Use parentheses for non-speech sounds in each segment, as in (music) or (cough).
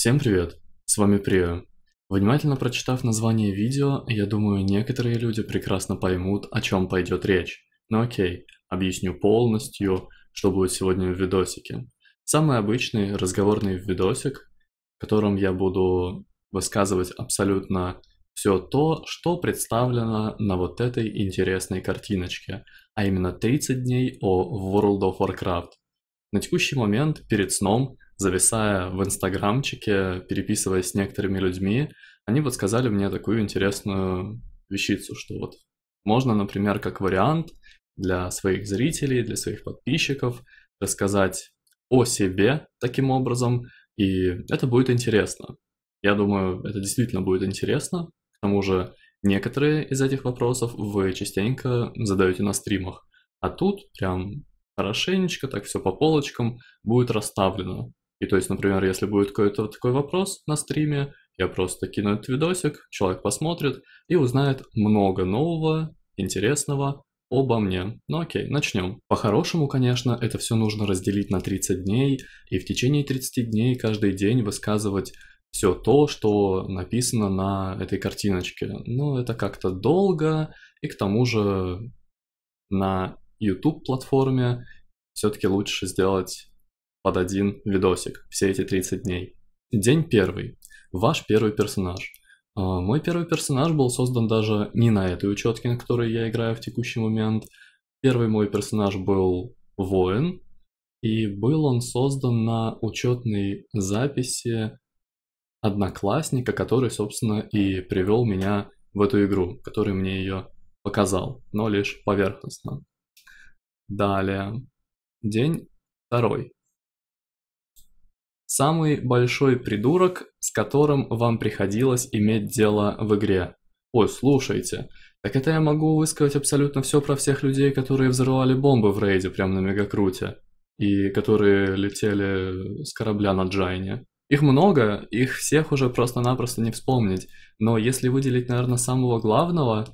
Всем привет! С вами Прио. Внимательно прочитав название видео, я думаю, некоторые люди прекрасно поймут, о чем пойдет речь. Но ну окей, объясню полностью, что будет сегодня в видосике. Самый обычный разговорный видосик, в котором я буду высказывать абсолютно все то, что представлено на вот этой интересной картиночке, а именно 30 дней о World of Warcraft. На текущий момент, перед сном, зависая в инстаграмчике, переписываясь с некоторыми людьми, они вот сказали мне такую интересную вещицу, что вот можно, например, как вариант для своих зрителей, для своих подписчиков рассказать о себе таким образом, и это будет интересно. Я думаю, это действительно будет интересно. К тому же некоторые из этих вопросов вы частенько задаете на стримах. А тут прям хорошенечко, так все по полочкам будет расставлено. И то есть, например, если будет какой-то такой вопрос на стриме, я просто кину этот видосик, человек посмотрит и узнает много нового, интересного обо мне. Ну окей, начнем. По-хорошему, конечно, это все нужно разделить на 30 дней и в течение 30 дней каждый день высказывать все то, что написано на этой картиночке. Но ну, это как-то долго, и к тому же на YouTube-платформе все-таки лучше сделать под один видосик все эти 30 дней. День первый. Ваш первый персонаж. А, мой первый персонаж был создан даже не на этой учетке, на которой я играю в текущий момент. Первый мой персонаж был воин, и был он создан на учетной записи одноклассника, который, собственно, и привел меня в эту игру, который мне ее показал, но лишь поверхностно. Далее. День второй. Самый большой придурок, с которым вам приходилось иметь дело в игре. Ой, слушайте, так это я могу высказать абсолютно все про всех людей, которые взрывали бомбы в рейде прямо на Мегакруте. И которые летели с корабля на Джайне. Их много, их всех уже просто-напросто не вспомнить. Но если выделить, наверное, самого главного,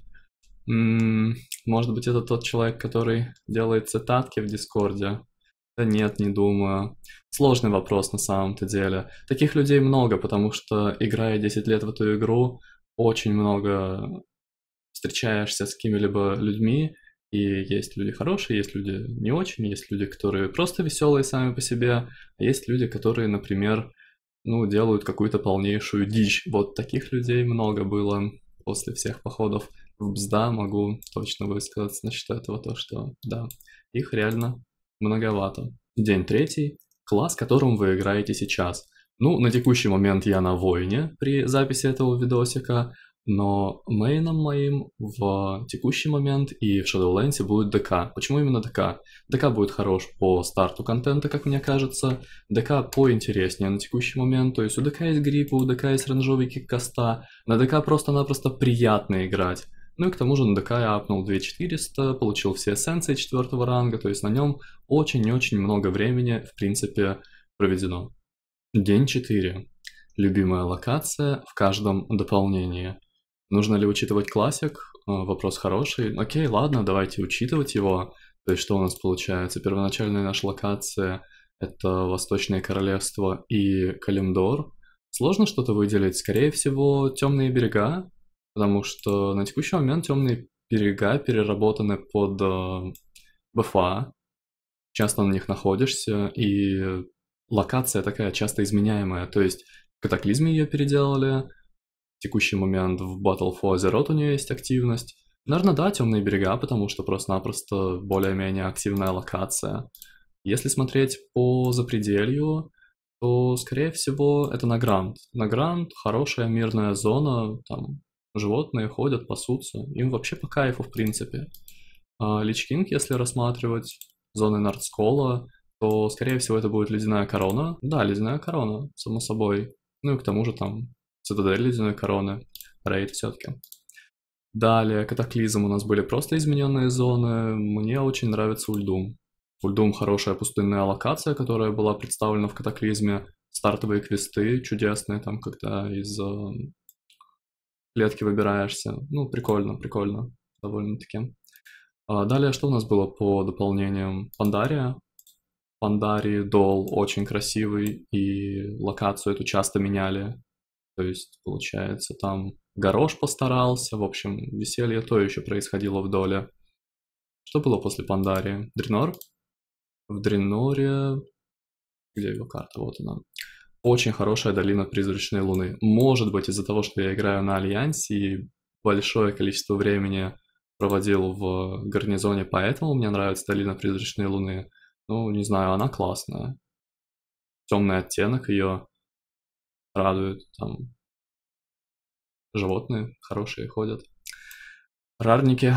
может быть, это тот человек, который делает цитатки в Дискорде. Да нет, не думаю. Сложный вопрос на самом-то деле. Таких людей много, потому что, играя 10 лет в эту игру, очень много встречаешься с какими-либо людьми, и есть люди хорошие, есть люди не очень, есть люди, которые просто веселые сами по себе, а есть люди, которые, например, ну, делают какую-то полнейшую дичь. Вот таких людей много было после всех походов в БЗДА, могу точно высказаться насчет этого, то что, да, их реально Многовато. День третий. Класс, которым вы играете сейчас. Ну, на текущий момент я на войне при записи этого видосика, но мейном моим в текущий момент и в Shadowlands будет ДК. Почему именно ДК? ДК будет хорош по старту контента, как мне кажется. ДК поинтереснее на текущий момент. То есть у ДК есть гриппы, у ДК есть ранжовики каста, На ДК просто-напросто приятно играть. Ну и к тому же на ДК я апнул 2400, получил все эссенции 4 ранга, то есть на нем очень-очень много времени, в принципе, проведено. День 4. Любимая локация в каждом дополнении. Нужно ли учитывать классик? Э, вопрос хороший. Окей, ладно, давайте учитывать его. То есть что у нас получается? Первоначальная наша локация — это Восточное Королевство и Калимдор. Сложно что-то выделить. Скорее всего, Темные берега, потому что на текущий момент темные берега переработаны под э, БФА, часто на них находишься, и локация такая часто изменяемая, то есть в катаклизме ее переделали, в текущий момент в Battle for Azeroth у нее есть активность. Наверное, да, темные берега, потому что просто-напросто более-менее активная локация. Если смотреть по запределью, то, скорее всего, это Награнт. Награнт — хорошая мирная зона, там, животные ходят, пасутся, им вообще по кайфу в принципе. А личкинг, если рассматривать зоны Нордскола, то, скорее всего, это будет ледяная корона. Да, ледяная корона, само собой. Ну и к тому же там цитадель ледяной короны, рейд все-таки. Далее, катаклизм у нас были просто измененные зоны. Мне очень нравится Ульдум. Ульдум хорошая пустынная локация, которая была представлена в катаклизме. Стартовые квесты чудесные, там, когда из э, клетки выбираешься. Ну, прикольно, прикольно, довольно-таки. А далее, что у нас было по дополнениям? Пандария. Пандарии дол очень красивый, и локацию эту часто меняли. То есть, получается, там Горош постарался, в общем, веселье то еще происходило в доле. Что было после Пандарии? Дренор? В Дреноре... Где его карта? Вот она очень хорошая долина призрачной луны. Может быть, из-за того, что я играю на Альянсе и большое количество времени проводил в гарнизоне, поэтому мне нравится долина призрачной луны. Ну, не знаю, она классная. Темный оттенок ее радует, там животные хорошие ходят. Рарники,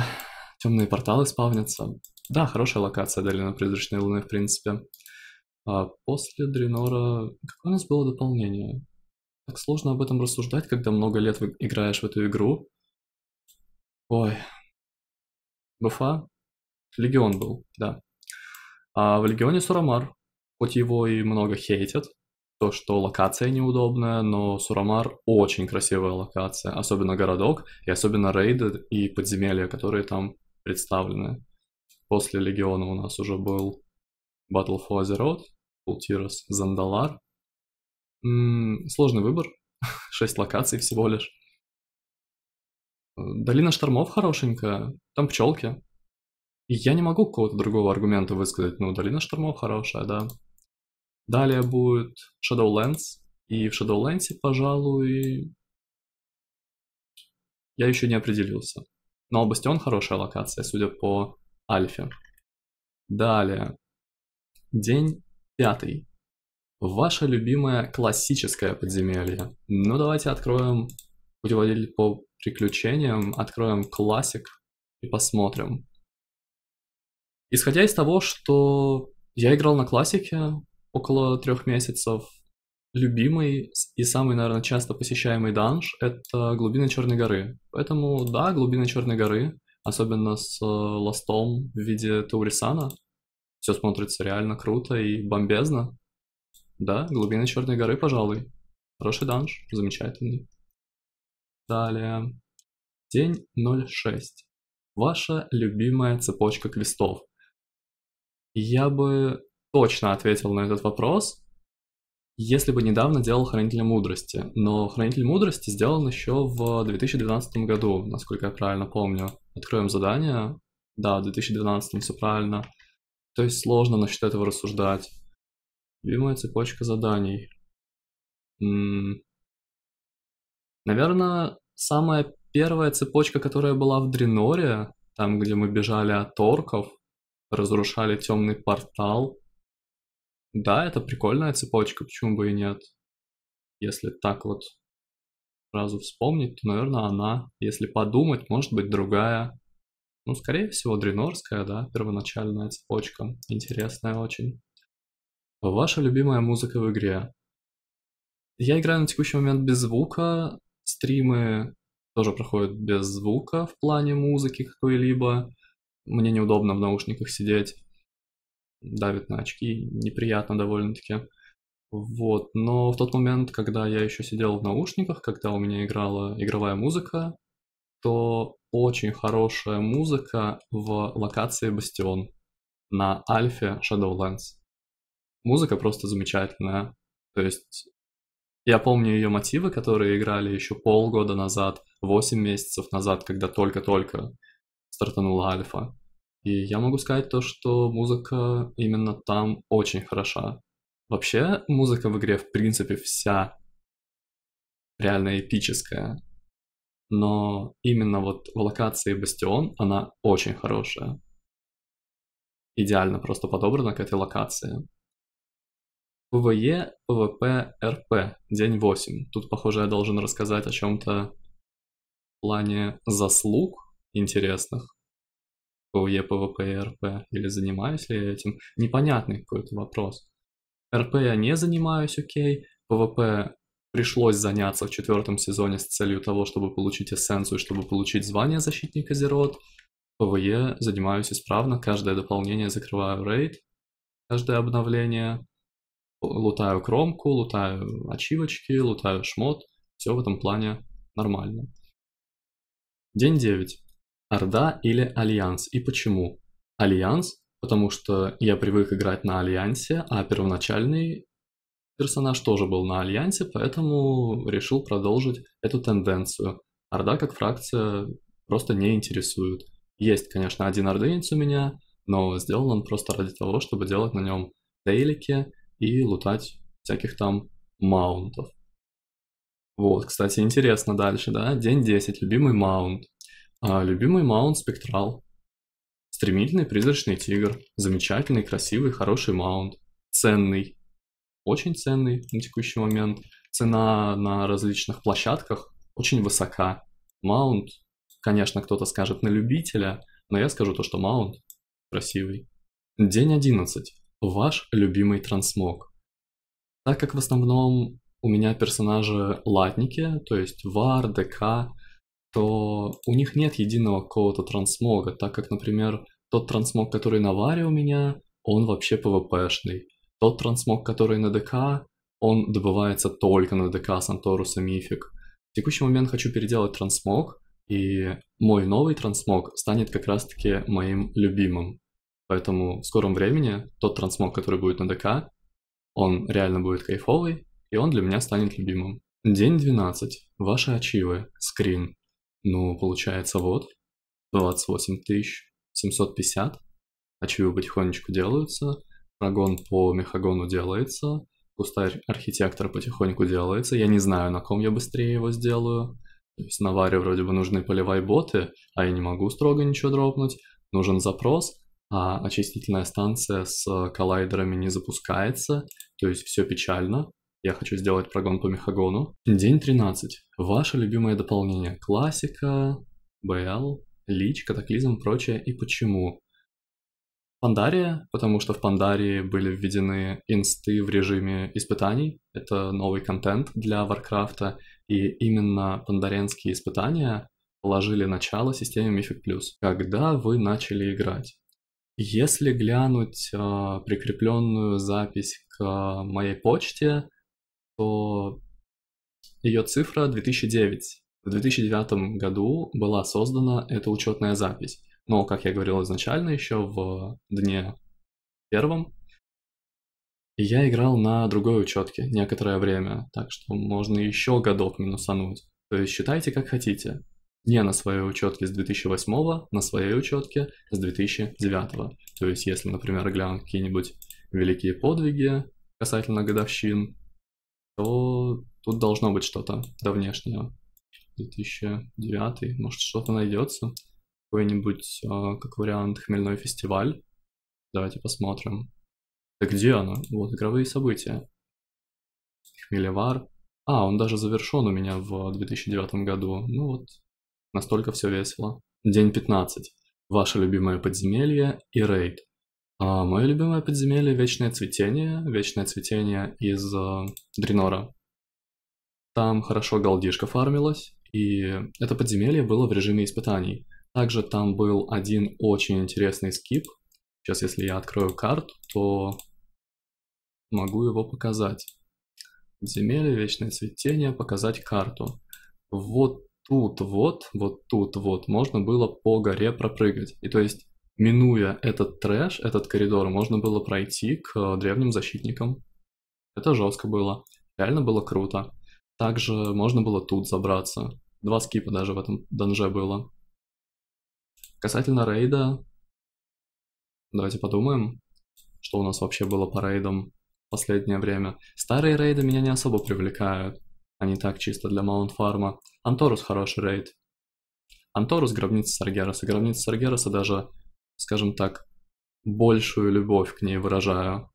темные порталы спавнятся. Да, хорошая локация долина призрачной луны, в принципе. А после Дренора... Какое у нас было дополнение? Так сложно об этом рассуждать, когда много лет играешь в эту игру. Ой. Буфа? Легион был, да. А в Легионе Сурамар. Хоть его и много хейтят, то, что локация неудобная, но Сурамар очень красивая локация, особенно городок и особенно рейды и подземелья, которые там представлены. После Легиона у нас уже был Battle for the Полтирос, Зандалар. М-м, сложный выбор. (laughs) Шесть локаций всего лишь. Э, долина штормов хорошенькая, там пчелки. И я не могу какого-то другого аргумента высказать, но долина штормов хорошая, да. Далее будет Shadowlands. И в Shadowlands, пожалуй, я еще не определился. Но Бастион хорошая локация, судя по Альфе. Далее. День Пятый. Ваше любимое классическое подземелье. Ну, давайте откроем путеводитель по приключениям, откроем классик и посмотрим. Исходя из того, что я играл на классике около трех месяцев, любимый и самый, наверное, часто посещаемый данж — это глубина Черной горы. Поэтому, да, глубина Черной горы, особенно с э, ластом в виде Таурисана — все смотрится реально круто и бомбезно. Да, глубины Черной горы, пожалуй. Хороший данж, замечательный. Далее. День 06. Ваша любимая цепочка квестов. Я бы точно ответил на этот вопрос, если бы недавно делал хранитель Мудрости. Но Хранитель Мудрости сделан еще в 2012 году, насколько я правильно помню. Откроем задание. Да, в 2012 все правильно. То есть сложно насчет этого рассуждать. Любимая цепочка заданий. М-м- Наверное, самая первая цепочка, которая была в Дреноре, там, где мы бежали от орков, разрушали темный портал. Да, это прикольная цепочка, почему бы и нет. Если так вот сразу вспомнить, то, наверное, она, если подумать, может быть другая. Ну, скорее всего, дренорская, да, первоначальная цепочка. Интересная очень. Ваша любимая музыка в игре? Я играю на текущий момент без звука. Стримы тоже проходят без звука в плане музыки какой-либо. Мне неудобно в наушниках сидеть. Давит на очки, неприятно довольно-таки. Вот, но в тот момент, когда я еще сидел в наушниках, когда у меня играла игровая музыка, что очень хорошая музыка в локации Бастион на Альфе Shadowlands. Музыка просто замечательная. То есть я помню ее мотивы, которые играли еще полгода назад, 8 месяцев назад, когда только-только стартанула Альфа. И я могу сказать то, что музыка именно там очень хороша. Вообще, музыка в игре, в принципе, вся реально эпическая но именно вот в локации Бастион она очень хорошая. Идеально просто подобрана к этой локации. ПВЕ, ПВП, РП, день 8. Тут, похоже, я должен рассказать о чем-то в плане заслуг интересных. ПВЕ, ПВП и РП. Или занимаюсь ли я этим? Непонятный какой-то вопрос. РП я не занимаюсь, окей. ПВП пришлось заняться в четвертом сезоне с целью того, чтобы получить эссенцию, чтобы получить звание защитника Зерот. ПВЕ занимаюсь исправно, каждое дополнение закрываю рейд, каждое обновление, лутаю кромку, лутаю ачивочки, лутаю шмот, все в этом плане нормально. День 9. Орда или Альянс и почему? Альянс, потому что я привык играть на Альянсе, а первоначальный персонаж тоже был на Альянсе, поэтому решил продолжить эту тенденцию. Орда как фракция просто не интересует. Есть, конечно, один ордынец у меня, но сделан он просто ради того, чтобы делать на нем дейлики и лутать всяких там маунтов. Вот, кстати, интересно дальше, да? День 10, любимый маунт. А, любимый маунт спектрал. Стремительный призрачный тигр. Замечательный, красивый, хороший маунт. Ценный очень ценный на текущий момент. Цена на различных площадках очень высока. Маунт, конечно, кто-то скажет на любителя, но я скажу то, что маунт красивый. День 11. Ваш любимый трансмог. Так как в основном у меня персонажи латники, то есть вар, ДК, то у них нет единого какого-то трансмога, так как, например, тот трансмог, который на варе у меня, он вообще пвпшный. Тот трансмог, который на ДК, он добывается только на ДК Санторуса Мифик. В текущий момент хочу переделать трансмог, и мой новый трансмог станет как раз-таки моим любимым. Поэтому в скором времени тот трансмог, который будет на ДК, он реально будет кайфовый, и он для меня станет любимым. День 12. Ваши ачивы. Скрин. Ну, получается, вот. 28 750. Ачивы потихонечку делаются. Прогон по мехагону делается. Пустарь архитектор потихоньку делается. Я не знаю, на ком я быстрее его сделаю. То есть на варе вроде бы нужны полевай боты, а я не могу строго ничего дропнуть. Нужен запрос, а очистительная станция с э, коллайдерами не запускается. То есть все печально. Я хочу сделать прогон по мехагону. День 13. Ваше любимое дополнение. Классика, БЛ, Лич, Катаклизм, прочее и почему. Пандария, потому что в Пандарии были введены инсты в режиме испытаний. Это новый контент для Варкрафта, и именно пандаренские испытания положили начало системе Мифик Плюс, когда вы начали играть. Если глянуть э, прикрепленную запись к моей почте, то ее цифра 2009. В 2009 году была создана эта учетная запись. Но, как я говорил изначально, еще в дне первом я играл на другой учетке некоторое время, так что можно еще годок минусануть. То есть считайте как хотите. Не на своей учетке с 2008, на своей учетке с 2009. То есть если, например, глянуть какие-нибудь великие подвиги касательно годовщин, то тут должно быть что-то давнешнее 2009, может что-то найдется какой-нибудь, а, как вариант, хмельной фестиваль. Давайте посмотрим. Да где она? Вот, игровые события. Хмелевар. А, он даже завершен у меня в 2009 году. Ну вот, настолько все весело. День 15. Ваше любимое подземелье и рейд. А, мое любимое подземелье – Вечное цветение. Вечное цветение из э, Дренора. Там хорошо голдишка фармилась, и это подземелье было в режиме испытаний – также там был один очень интересный скип. Сейчас, если я открою карту, то могу его показать. Земелье, вечное цветение, показать карту. Вот тут вот, вот тут вот можно было по горе пропрыгать. И то есть, минуя этот трэш, этот коридор, можно было пройти к э, древним защитникам. Это жестко было. Реально было круто. Также можно было тут забраться. Два скипа даже в этом данже было. Касательно рейда, давайте подумаем, что у нас вообще было по рейдам в последнее время. Старые рейды меня не особо привлекают, они так чисто для Маунт Фарма. Анторус хороший рейд. Анторус гробница Саргераса. Гробница Саргераса даже, скажем так, большую любовь к ней выражаю.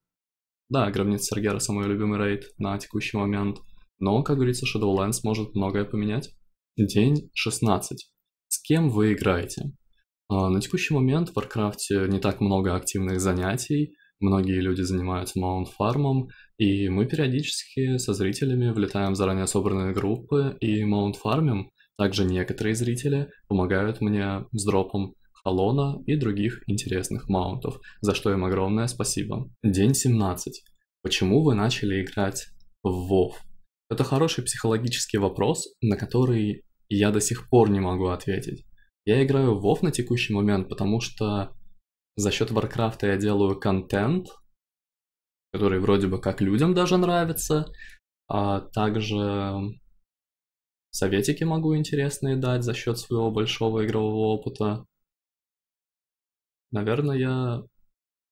Да, гробница Саргераса мой любимый рейд на текущий момент. Но, как говорится, Shadowlands может многое поменять. День 16. С кем вы играете? А, на текущий момент в Warcraft не так много активных занятий, многие люди занимаются маунт-фармом, и мы периодически со зрителями влетаем в заранее собранные группы и маунт-фармим. Также некоторые зрители помогают мне с дропом халона и других интересных маунтов, за что им огромное спасибо. День 17. Почему вы начали играть в WoW? Это хороший психологический вопрос, на который я до сих пор не могу ответить. Я играю в WoW на текущий момент, потому что за счет Warcraft я делаю контент, который вроде бы как людям даже нравится, а также советики могу интересные дать за счет своего большого игрового опыта. Наверное, я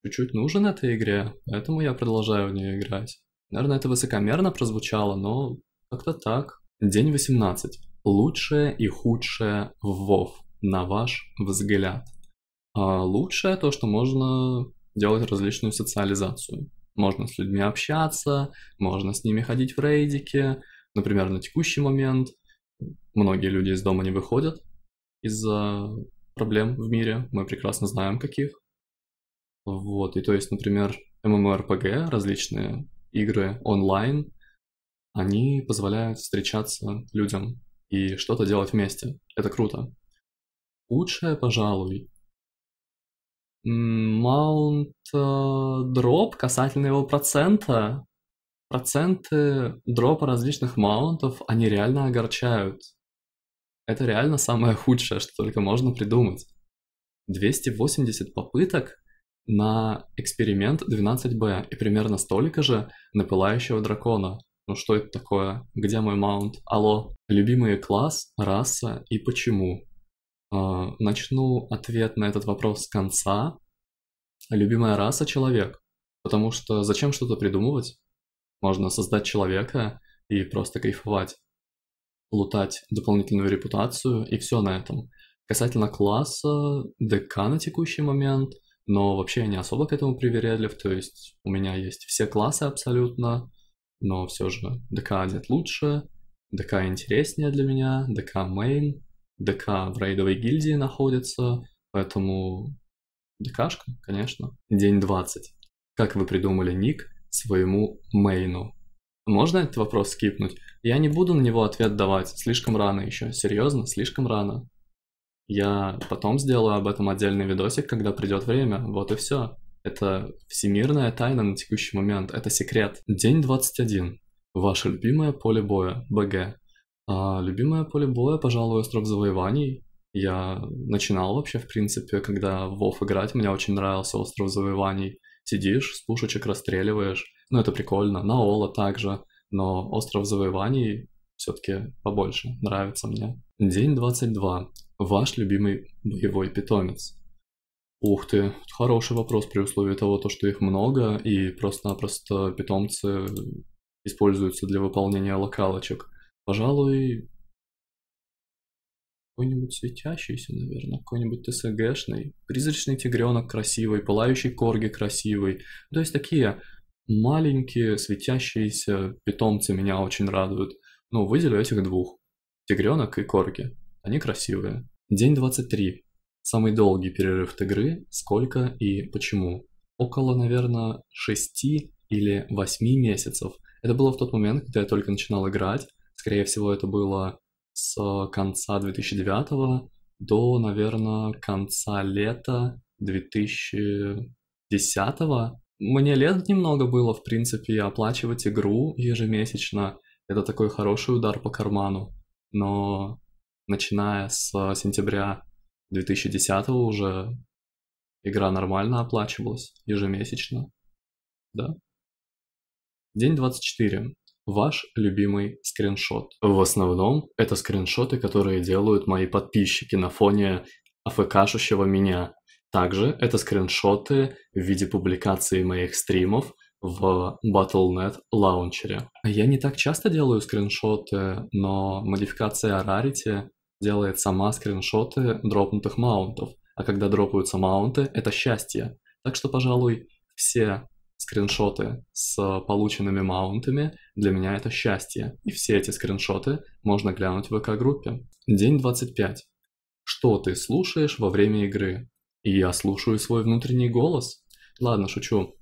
чуть-чуть нужен этой игре, поэтому я продолжаю в нее играть. Наверное, это высокомерно прозвучало, но как-то так. День 18. Лучшее и худшее в WoW на ваш взгляд. А лучшее то, что можно делать различную социализацию. Можно с людьми общаться, можно с ними ходить в рейдике. Например, на текущий момент многие люди из дома не выходят из-за проблем в мире. Мы прекрасно знаем, каких. Вот, и то есть, например, MMORPG, различные игры онлайн, они позволяют встречаться людям и что-то делать вместе. Это круто. Лучшее, пожалуй, Маунт э, дроп касательно его процента. Проценты дропа различных маунтов, они реально огорчают. Это реально самое худшее, что только можно придумать. 280 попыток на эксперимент 12Б и примерно столько же на пылающего дракона. Ну что это такое? Где мой маунт? Алло. Любимый класс, раса и почему? А, начну ответ на этот вопрос с конца. Любимая раса — человек. Потому что зачем что-то придумывать? Можно создать человека и просто кайфовать, лутать дополнительную репутацию и все на этом. Касательно класса, ДК на текущий момент, но вообще я не особо к этому привередлив, то есть у меня есть все классы абсолютно, но все же ДК одет лучше, ДК интереснее для меня, ДК мейн, ДК в рейдовой гильдии находится, поэтому ДКшка, конечно. День 20. Как вы придумали ник своему мейну? Можно этот вопрос скипнуть? Я не буду на него ответ давать, слишком рано еще. Серьезно, слишком рано. Я потом сделаю об этом отдельный видосик, когда придет время. Вот и все. Это всемирная тайна на текущий момент, это секрет. День 21. Ваше любимое поле боя, БГ. А, любимое поле боя, пожалуй, остров завоеваний. Я начинал вообще, в принципе, когда в WoW играть, мне очень нравился остров завоеваний. Сидишь, с пушечек расстреливаешь, ну это прикольно. На Ола также, но остров завоеваний все-таки побольше нравится мне. День 22. Ваш любимый боевой питомец. Ух ты, хороший вопрос при условии того, то, что их много, и просто-напросто питомцы используются для выполнения локалочек. Пожалуй, какой-нибудь светящийся, наверное, какой-нибудь ТСГшный, призрачный тигренок красивый, пылающий корги красивый. То есть такие маленькие светящиеся питомцы меня очень радуют. Ну, выделю этих двух. Тигренок и корги. Они красивые. День 23. Самый долгий перерыв от игры. Сколько и почему? Около, наверное, 6 или 8 месяцев. Это было в тот момент, когда я только начинал играть, Скорее всего, это было с конца 2009 до, наверное, конца лета 2010. Мне лет немного было, в принципе, оплачивать игру ежемесячно. Это такой хороший удар по карману. Но начиная с сентября 2010 уже игра нормально оплачивалась ежемесячно. Да. День 24 ваш любимый скриншот. В основном это скриншоты, которые делают мои подписчики на фоне афкашущего меня. Также это скриншоты в виде публикации моих стримов в Battle.net лаунчере. Я не так часто делаю скриншоты, но модификация Rarity делает сама скриншоты дропнутых маунтов. А когда дропаются маунты, это счастье. Так что, пожалуй, все скриншоты с полученными маунтами, для меня это счастье. И все эти скриншоты можно глянуть в ВК-группе. День 25. Что ты слушаешь во время игры? И я слушаю свой внутренний голос. Ладно, шучу.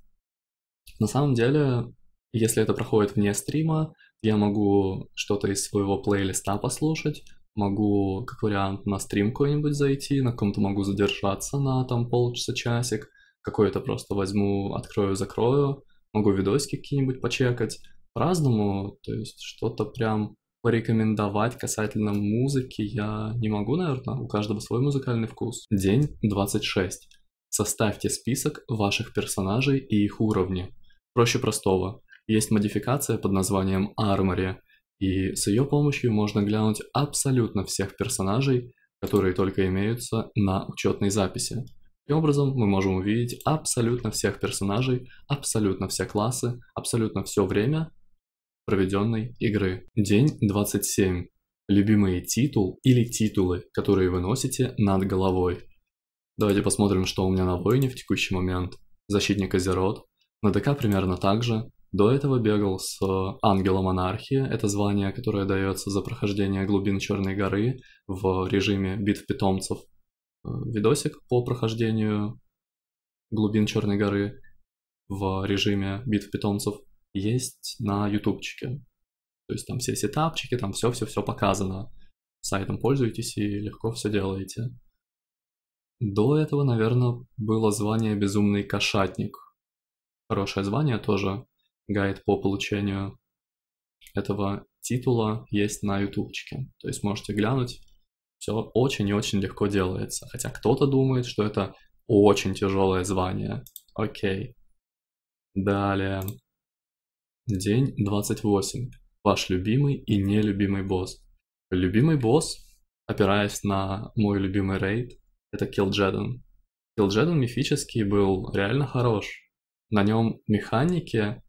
На самом деле, если это проходит вне стрима, я могу что-то из своего плейлиста послушать, могу, как вариант, на стрим какой-нибудь зайти, на ком-то могу задержаться на там полчаса-часик – какой-то просто возьму, открою, закрою, могу видосики какие-нибудь почекать, по-разному, то есть что-то прям порекомендовать касательно музыки я не могу, наверное, у каждого свой музыкальный вкус. День 26. Составьте список ваших персонажей и их уровни. Проще простого. Есть модификация под названием Armory, и с ее помощью можно глянуть абсолютно всех персонажей, которые только имеются на учетной записи. Таким образом, мы можем увидеть абсолютно всех персонажей, абсолютно все классы, абсолютно все время проведенной игры. День 27. Любимый титул или титулы, которые вы носите над головой. Давайте посмотрим, что у меня на воине в текущий момент. Защитник Азерот. На ДК примерно так же. До этого бегал с э, Ангелом Анархии, это звание, которое дается за прохождение глубин Черной горы в режиме битв питомцев видосик по прохождению глубин Черной горы в режиме битв питомцев есть на ютубчике. То есть там все сетапчики, там все-все-все показано. Сайтом пользуйтесь и легко все делаете. До этого, наверное, было звание «Безумный кошатник». Хорошее звание тоже, гайд по получению этого титула есть на ютубчике. То есть можете глянуть, все очень и очень легко делается, хотя кто-то думает, что это очень тяжелое звание. Окей. Далее. День 28. Ваш любимый и нелюбимый босс. Любимый босс, опираясь на мой любимый рейд, это Килджеден. Килджеден мифический был реально хорош. На нем механики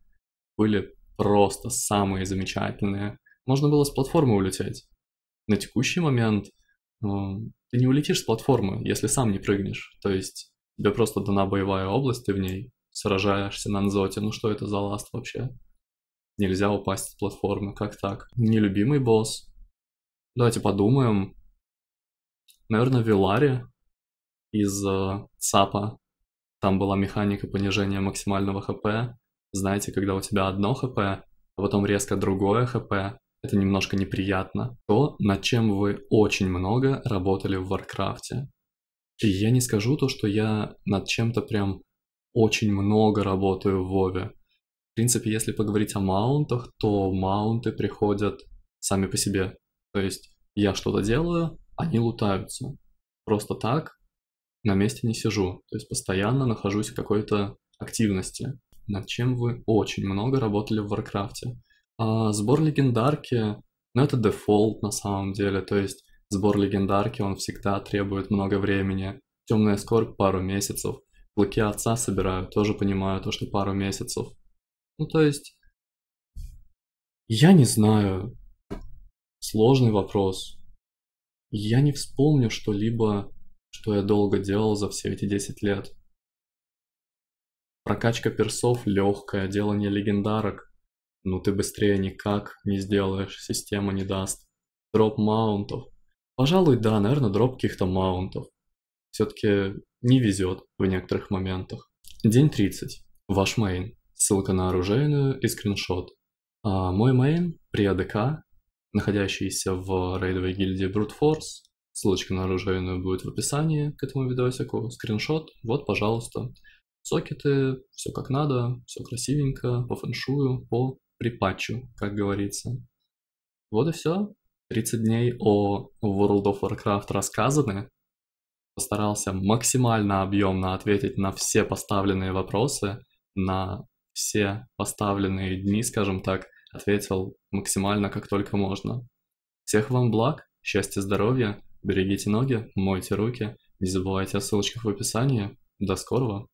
были просто самые замечательные. Можно было с платформы улететь. На текущий момент ну, ты не улетишь с платформы, если сам не прыгнешь. То есть тебе просто дана боевая область, ты в ней сражаешься на нзоте. Ну что это за ласт вообще? Нельзя упасть с платформы, как так? Нелюбимый босс. Давайте подумаем. Наверное, Вилари из э, САПа. Там была механика понижения максимального ХП. Знаете, когда у тебя одно ХП, а потом резко другое ХП, это немножко неприятно. То, над чем вы очень много работали в Варкрафте. И я не скажу то, что я над чем-то прям очень много работаю в Вове. В принципе, если поговорить о маунтах, то маунты приходят сами по себе. То есть я что-то делаю, они лутаются. Просто так на месте не сижу. То есть постоянно нахожусь в какой-то активности. Над чем вы очень много работали в Варкрафте. А, сбор легендарки, ну это дефолт на самом деле, то есть сбор легендарки, он всегда требует много времени. Темная скорбь пару месяцев. Клыки отца собираю, тоже понимаю то, что пару месяцев. Ну то есть, я не знаю, сложный вопрос. Я не вспомню что-либо, что я долго делал за все эти 10 лет. Прокачка персов легкая, делание легендарок ну ты быстрее никак не сделаешь, система не даст. Дроп маунтов. Пожалуй, да, наверное, дроп каких-то маунтов. Все-таки не везет в некоторых моментах. День 30. Ваш мейн. Ссылка на оружейную и скриншот. А мой мейн при АДК, находящийся в рейдовой гильдии Brute Force. Ссылочка на оружейную будет в описании к этому видосику. Скриншот, вот, пожалуйста. Сокеты, все как надо, все красивенько, по фэншую, по припачу, как говорится. Вот и все. 30 дней о World of Warcraft рассказаны. Постарался максимально объемно ответить на все поставленные вопросы, на все поставленные дни, скажем так, ответил максимально как только можно. Всех вам благ, счастья, здоровья, берегите ноги, мойте руки, не забывайте о ссылочках в описании. До скорого!